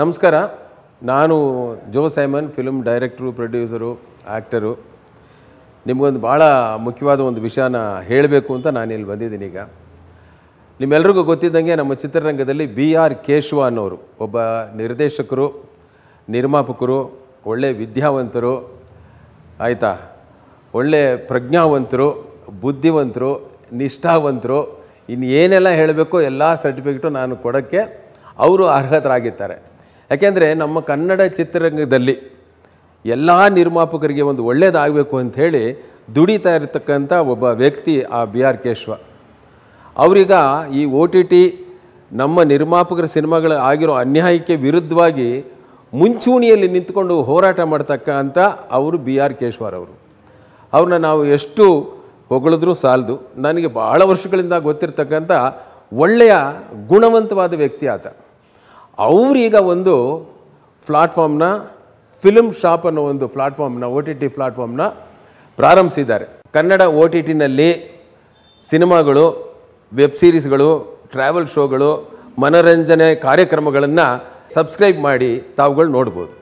ನಮಸ್ಕಾರ ನಾನು Joe Simon film director producer actor ನಿಮಗೊಂದು ಭಾಳ ಮುಖ್ಯವಾದ ಒಂದು ವಿಷಯನ ಹೇಳಬೇಕು ಅಂತ ನಾನು ಇಲ್ಲಿ ಬಂದಿದ್ದೀನಿ ಈಗ ನಿಮ್ಮೆಲ್ರಿಗೂ ಗೊತ್ತಿದ್ದಂಗೆ ನಮ್ಮ ಚಿತ್ರರಂಗದಲ್ಲಿ ಬಿ ಆರ್ ಕೇಶವ ಅನ್ನೋರು ಒಬ್ಬ ನಿರ್ದೇಶಕರು ನಿರ್ಮಾಪಕರು ಒಳ್ಳೆ ವಿದ್ಯಾವಂತರು ಆಯಿತಾ ಒಳ್ಳೆ ಪ್ರಜ್ಞಾವಂತರು ಬುದ್ಧಿವಂತರು ನಿಷ್ಠಾವಂತರು ಇನ್ನು ಏನೆಲ್ಲ ಹೇಳಬೇಕೋ ಎಲ್ಲ ಸರ್ಟಿಫಿಕೇಟು ನಾನು ಕೊಡೋಕ್ಕೆ ಅವರು ಅರ್ಹತರಾಗಿದ್ದಾರೆ ಯಾಕೆಂದರೆ ನಮ್ಮ ಕನ್ನಡ ಚಿತ್ರರಂಗದಲ್ಲಿ ಎಲ್ಲ ನಿರ್ಮಾಪಕರಿಗೆ ಒಂದು ಒಳ್ಳೆಯದಾಗಬೇಕು ಅಂಥೇಳಿ ದುಡಿತಾ ಇರತಕ್ಕಂಥ ಒಬ್ಬ ವ್ಯಕ್ತಿ ಆ ಬಿ ಆರ್ ಕೇಶವ ಅವರೀಗ ಈ ಓ ಟಿ ಟಿ ನಮ್ಮ ನಿರ್ಮಾಪಕರ ಸಿನಿಮಾಗಳ ಆಗಿರೋ ಅನ್ಯಾಯಕ್ಕೆ ವಿರುದ್ಧವಾಗಿ ಮುಂಚೂಣಿಯಲ್ಲಿ ನಿಂತ್ಕೊಂಡು ಹೋರಾಟ ಮಾಡ್ತಕ್ಕಂಥ ಅವರು ಬಿ ಆರ್ ಕೇಶ್ವರವರು ಅವ್ರನ್ನ ನಾವು ಎಷ್ಟು ಹೊಗಳಿದ್ರೂ ಸಾಲದು ನನಗೆ ಭಾಳ ವರ್ಷಗಳಿಂದ ಗೊತ್ತಿರ್ತಕ್ಕಂಥ ಒಳ್ಳೆಯ ಗುಣವಂತವಾದ ವ್ಯಕ್ತಿ ಆತ ಅವರೀಗ ಒಂದು ಪ್ಲಾಟ್ಫಾರ್ಮ್ನ ಫಿಲ್ಮ್ ಶಾಪ್ ಅನ್ನೋ ಒಂದು ಪ್ಲಾಟ್ಫಾರ್ಮ್ನ ಒ ಟಿ ಟಿ ಪ್ಲಾಟ್ಫಾರ್ಮ್ನ ಪ್ರಾರಂಭಿಸಿದ್ದಾರೆ ಕನ್ನಡ ಒ ಟಿ ಟಿನಲ್ಲಿ ಸಿನಿಮಾಗಳು ವೆಬ್ ಸೀರೀಸ್ಗಳು ಟ್ರಾವೆಲ್ ಶೋಗಳು ಮನೋರಂಜನೆ ಕಾರ್ಯಕ್ರಮಗಳನ್ನು ಸಬ್ಸ್ಕ್ರೈಬ್ ಮಾಡಿ ತಾವುಗಳು ನೋಡ್ಬೋದು